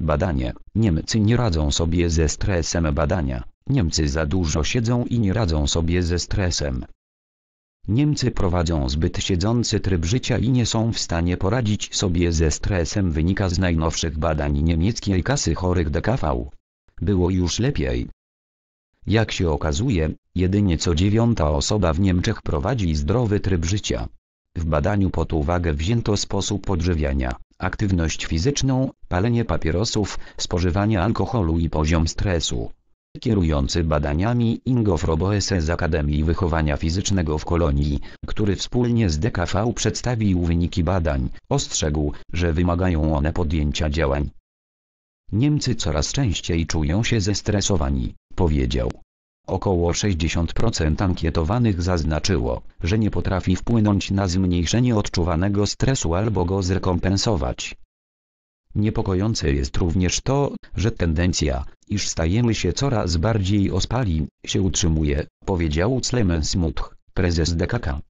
Badanie. Niemcy nie radzą sobie ze stresem badania. Niemcy za dużo siedzą i nie radzą sobie ze stresem. Niemcy prowadzą zbyt siedzący tryb życia i nie są w stanie poradzić sobie ze stresem wynika z najnowszych badań niemieckiej kasy chorych DKV. Było już lepiej. Jak się okazuje, jedynie co dziewiąta osoba w Niemczech prowadzi zdrowy tryb życia. W badaniu pod uwagę wzięto sposób odżywiania, aktywność fizyczną, palenie papierosów, spożywanie alkoholu i poziom stresu. Kierujący badaniami Ingo Froboese z Akademii Wychowania Fizycznego w Kolonii, który wspólnie z DKV przedstawił wyniki badań, ostrzegł, że wymagają one podjęcia działań. Niemcy coraz częściej czują się zestresowani, powiedział. Około 60% ankietowanych zaznaczyło, że nie potrafi wpłynąć na zmniejszenie odczuwanego stresu albo go zrekompensować. Niepokojące jest również to, że tendencja, iż stajemy się coraz bardziej ospali, się utrzymuje, powiedział Clemens Muth, prezes DKK.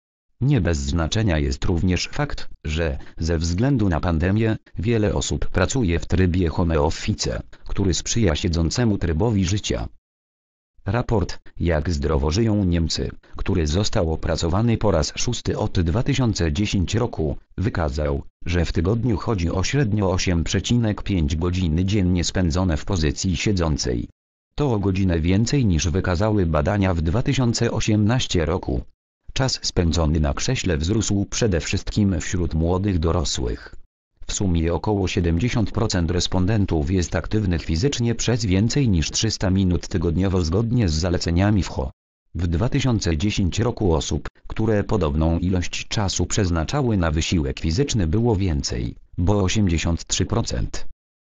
Nie bez znaczenia jest również fakt, że, ze względu na pandemię, wiele osób pracuje w trybie homeoffice, który sprzyja siedzącemu trybowi życia. Raport Jak zdrowo żyją Niemcy, który został opracowany po raz szósty od 2010 roku, wykazał, że w tygodniu chodzi o średnio 8,5 godziny dziennie spędzone w pozycji siedzącej. To o godzinę więcej niż wykazały badania w 2018 roku. Czas spędzony na krześle wzrósł przede wszystkim wśród młodych dorosłych. W sumie około 70% respondentów jest aktywnych fizycznie przez więcej niż 300 minut tygodniowo zgodnie z zaleceniami WHO. W 2010 roku osób, które podobną ilość czasu przeznaczały na wysiłek fizyczny było więcej, bo 83%.